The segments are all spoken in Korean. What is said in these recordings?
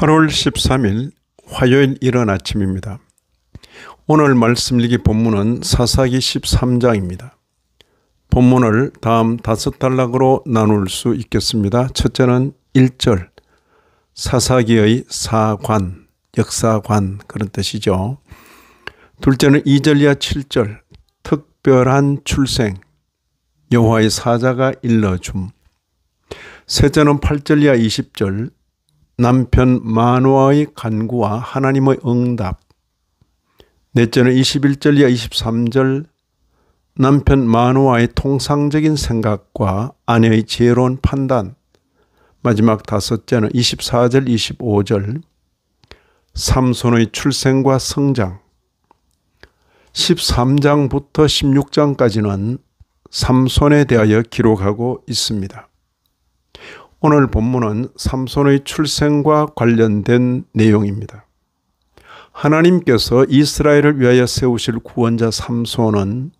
8월 13일 화요일 이른 아침입니다. 오늘 말씀드기 본문은 사사기 13장입니다. 본문을 다음 다섯 단락으로 나눌 수 있겠습니다. 첫째는 1절 사사기의 사관, 역사관 그런 뜻이죠. 둘째는 2절 이하 7절 특별한 출생, 여호와의 사자가 일러줌. 셋째는 8절 이하 20절 남편 마누아의 간구와 하나님의 응답. 넷째는 21절 이하 23절 남편 마누아의 통상적인 생각과 아내의 지혜로운 판단. 마지막 다섯째는 24절 25절 삼손의 출생과 성장. 13장부터 16장까지는 삼손에 대하여 기록하고 있습니다. 오늘 본문은 삼손의 출생과 관련된 내용입니다. 하나님께서 이스라엘을 위하여 세우실 구원자 삼손은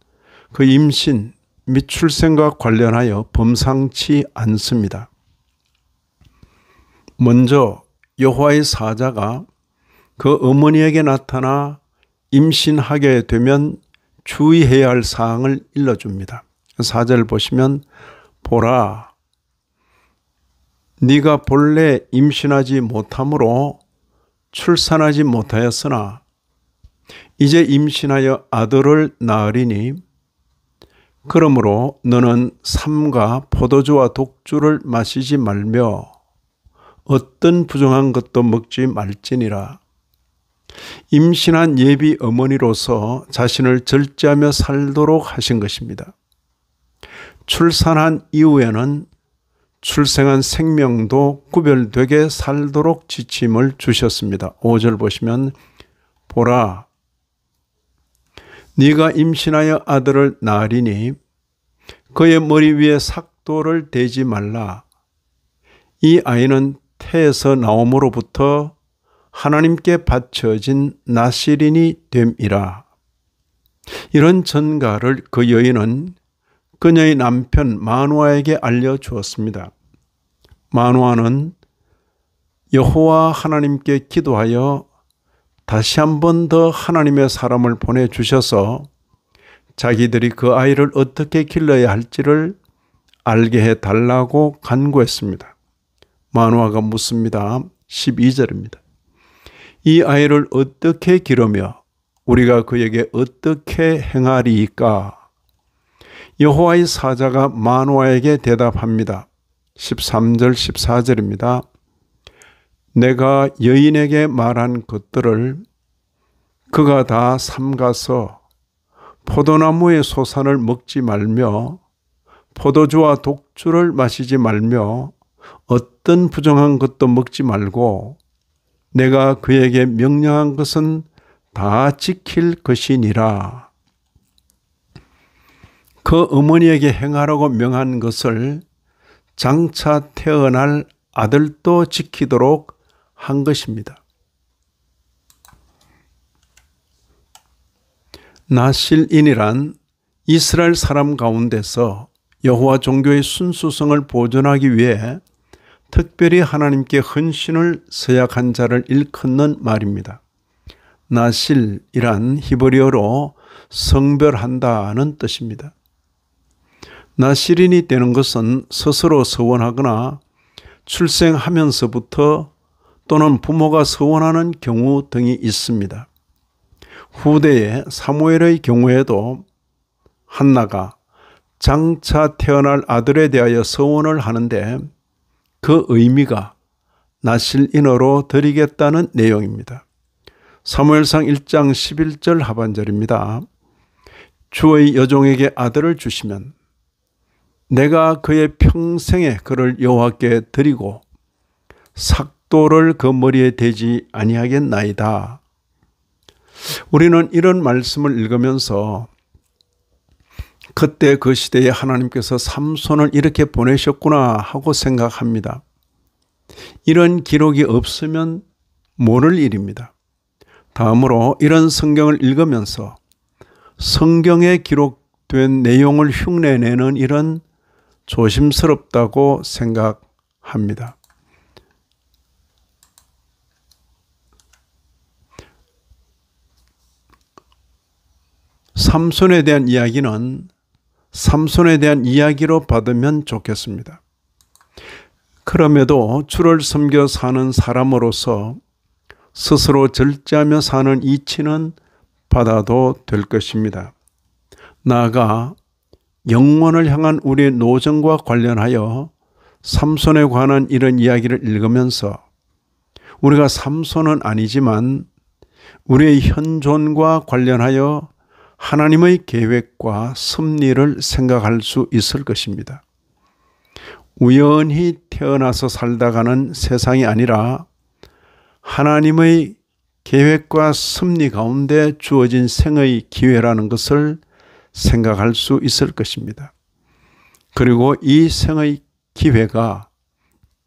그 임신 및 출생과 관련하여 범상치 않습니다. 먼저 여호와의 사자가 그 어머니에게 나타나 임신하게 되면 주의해야 할 사항을 일러줍니다. 그 사자 보시면 보라 네가 본래 임신하지 못함으로 출산하지 못하였으나 이제 임신하여 아들을 낳으리니 그러므로 너는 삶과 포도주와 독주를 마시지 말며 어떤 부정한 것도 먹지 말지니라. 임신한 예비 어머니로서 자신을 절제하며 살도록 하신 것입니다. 출산한 이후에는 출생한 생명도 구별되게 살도록 지침을 주셨습니다. 5절 보시면 보라 네가 임신하여 아들을 낳으리니 그의 머리 위에 삭도를 대지 말라. 이 아이는 태에서 나옴으로부터 하나님께 바쳐진 나시린이 됨이라. 이런 전가를 그 여인은 그녀의 남편 마누아에게 알려주었습니다. 마누아는 여호와 하나님께 기도하여 다시 한 번 더 하나님의 사람을 보내주셔서 자기들이 그 아이를 어떻게 길러야 할지를 알게 해달라고 간구했습니다. 만화가 묻습니다. 12절입니다. 이 아이를 어떻게 기르며 우리가 그에게 어떻게 행하리까 여호와의 사자가 만화에게 대답합니다. 13절 14절입니다. 내가 여인에게 말한 것들을 그가 다 삼가서 포도나무의 소산을 먹지 말며 포도주와 독주를 마시지 말며 어떤 부정한 것도 먹지 말고 내가 그에게 명령한 것은 다 지킬 것이니라. 그 어머니에게 행하라고 명한 것을 장차 태어날 아들도 지키도록 한 것입니다. 나실인이란 이스라엘 사람 가운데서 여호와 종교의 순수성을 보존하기 위해 특별히 하나님께 헌신을 서약한 자를 일컫는 말입니다. 나실이란 히브리어로 성별한다는 뜻입니다. 나 시린이 되는 것은 스스로 서원하거나 출생하면서부터 또는 부모가 서원하는 경우 등이 있습니다. 후대의 사무엘의 경우에도 한나가 장차 태어날 아들에 대하여 서원을 하는데 그 의미가 나실인어로 드리겠다는 내용입니다. 사무엘상 1장 11절 하반절입니다. 주의 여종에게 아들을 주시면 내가 그의 평생에 그를 여호와께 드리고 삭도를 그 머리에 대지 아니하겠나이다. 우리는 이런 말씀을 읽으면서 그때 그 시대에 하나님께서 삼손을 이렇게 보내셨구나 하고 생각합니다. 이런 기록이 없으면 모를 일입니다. 다음으로 이런 성경을 읽으면서 성경에 기록된 내용을 흉내내는 이런 조심스럽다고 생각합니다. 삼손에 대한 이야기는 삼손에 대한 이야기로 받으면 좋겠습니다. 그럼에도 주를 섬겨 사는 사람으로서 스스로 절제하며 사는 이치는 받아도 될 것입니다. 나아가 영원을 향한 우리의 노정과 관련하여 삼손에 관한 이런 이야기를 읽으면서 우리가 삼손은 아니지만 우리의 현존과 관련하여 하나님의 계획과 섭리를 생각할 수 있을 것입니다. 우연히 태어나서 살다가는 세상이 아니라 하나님의 계획과 섭리 가운데 주어진 생의 기회라는 것을 생각할 수 있을 것입니다. 그리고 이 생의 기회가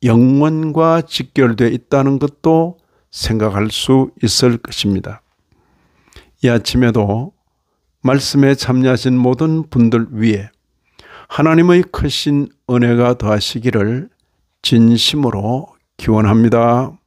영원과 직결되어 있다는 것도 생각할 수 있을 것입니다. 이 아침에도 말씀에 참여하신 모든 분들 위에 하나님의 크신 은혜가 더하시기를 진심으로 기원합니다.